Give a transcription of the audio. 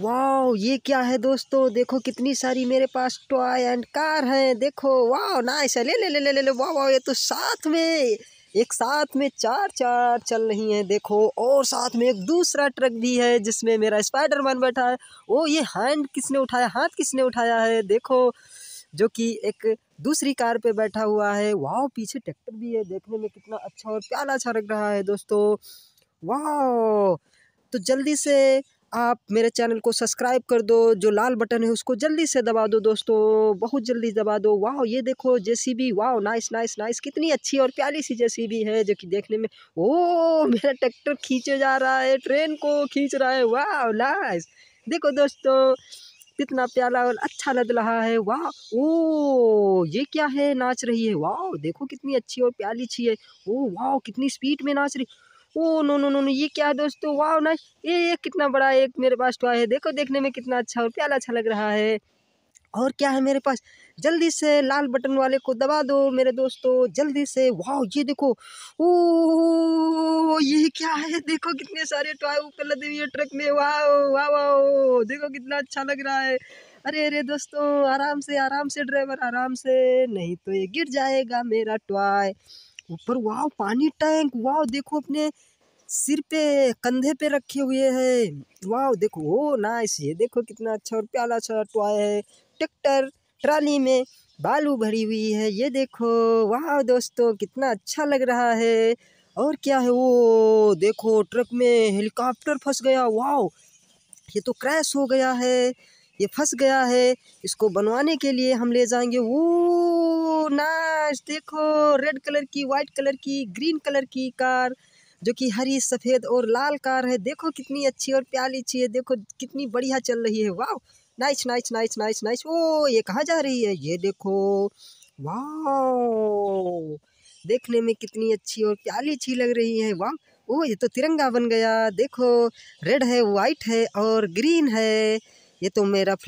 wow ये क्या है दोस्तों देखो कितनी सारी मेरे पास टॉय एंड कार हैं देखो वाह नाइस है ले ले ले ले ले ले वाह वाह ये तो साथ में एक साथ में चार चार चल रही हैं देखो और साथ में एक दूसरा ट्रक भी है जिसमें मेरा स्पाइडर मैन बैठा है ओ ये हैंड किसने उठाया हाथ किसने उठाया है देखो जो कि एक दूसरी कार पे बैठा हुआ है वाह पीछे ट्रैक्टर भी है देखने में कितना अच्छा और प्यारा अच्छा लग रहा है दोस्तों वाह तो जल्दी से आप मेरे चैनल को सब्सक्राइब कर दो जो लाल बटन है उसको जल्दी से दबा दो दोस्तों बहुत जल्दी दबा दो वाह ये देखो जेसीबी वाह नाइस नाइस नाइस कितनी अच्छी और प्यारी सी जेसीबी है जो कि देखने में ओ मेरा ट्रैक्टर खींचे जा रहा है ट्रेन को खींच रहा है वाह नाइस देखो दोस्तों कितना प्यारा और अच्छा लग रहा है वाह ओ ये क्या है नाच रही है वाह देखो कितनी अच्छी और प्याली छी है ओ वाह कितनी स्पीड में नाच रही oh no no no no ये क्या है दोस्तों वाह ना ये एक कितना बड़ा एक मेरे पास टॉय तो है देखो देखने में कितना अच्छा और प्याला अच्छा लग रहा है और क्या है मेरे पास जल्दी से लाल बटन वाले को दबा दो मेरे दोस्तों जल्दी से वाह ये देखो ओ ये क्या है देखो कितने सारे टॉय तो ऊपर लदे हुए ट्रक में वाह वाह वाह देखो कितना अच्छा लग रहा है अरे अरे दोस्तों आराम से आराम से ड्राइवर आराम से नहीं तो ये गिर जाएगा मेरा टॉय तो ऊपर वाह पानी टैंक वाह देखो अपने सिर पे कंधे पे रखे हुए है वाह देखो ओ नाइस ये देखो कितना अच्छा और प्याला सा टॉय है ट्रैक्टर ट्राली में बालू भरी हुई है ये देखो वाह दोस्तों कितना अच्छा लग रहा है और क्या है वो देखो ट्रक में हेलीकॉप्टर फंस गया वाह ये तो क्रैश हो गया है ये फंस गया है इसको बनवाने के लिए हम ले जाएंगे वो ना गाइस देखो रेड कलर की व्हाइट कलर की ग्रीन कलर की कार जो कि हरी सफ़ेद और लाल कार है देखो कितनी अच्छी और प्याली अच्छी है देखो कितनी बढ़िया चल रही है वाह nice nice nice nice nice oh ये कहाँ जा रही है ये देखो वाह देखने में कितनी अच्छी और प्याली अच्छी लग रही है वाह ओ ये तो तिरंगा बन गया देखो रेड है वाइट है और ग्रीन है ये तो मेरा